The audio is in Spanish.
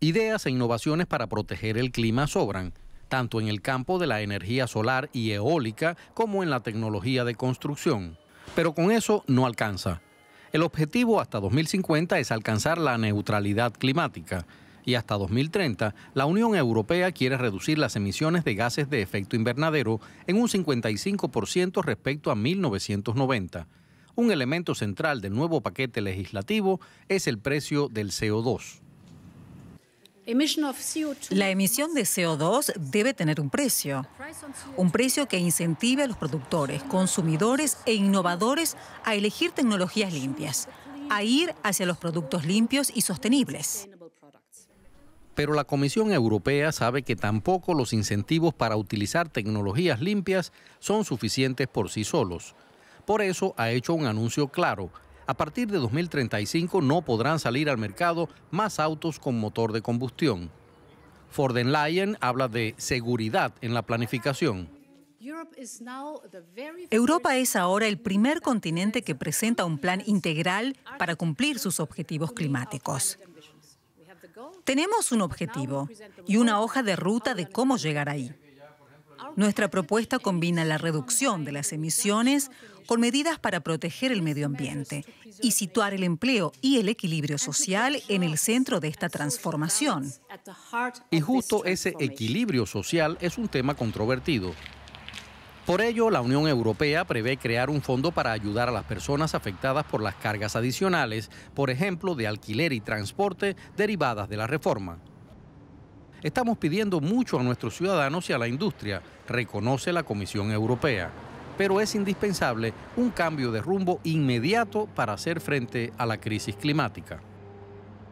Ideas e innovaciones para proteger el clima sobran, tanto en el campo de la energía solar y eólica como en la tecnología de construcción. Pero con eso no alcanza. El objetivo hasta 2050 es alcanzar la neutralidad climática y hasta 2030 la Unión Europea quiere reducir las emisiones de gases de efecto invernadero en un 55% respecto a 1990. Un elemento central del nuevo paquete legislativo es el precio del CO2. La emisión de CO2 debe tener un precio, un precio que incentive a los productores, consumidores e innovadores a elegir tecnologías limpias, a ir hacia los productos limpios y sostenibles. Pero la Comisión Europea sabe que tampoco los incentivos para utilizar tecnologías limpias son suficientes por sí solos. Por eso ha hecho un anuncio claro a partir de 2035 no podrán salir al mercado más autos con motor de combustión. Ford Lion habla de seguridad en la planificación. Europa es ahora el primer continente que presenta un plan integral para cumplir sus objetivos climáticos. Tenemos un objetivo y una hoja de ruta de cómo llegar ahí. Nuestra propuesta combina la reducción de las emisiones con medidas para proteger el medio ambiente y situar el empleo y el equilibrio social en el centro de esta transformación. Y justo ese equilibrio social es un tema controvertido. Por ello, la Unión Europea prevé crear un fondo para ayudar a las personas afectadas por las cargas adicionales, por ejemplo, de alquiler y transporte derivadas de la reforma. Estamos pidiendo mucho a nuestros ciudadanos y a la industria, reconoce la Comisión Europea. Pero es indispensable un cambio de rumbo inmediato para hacer frente a la crisis climática.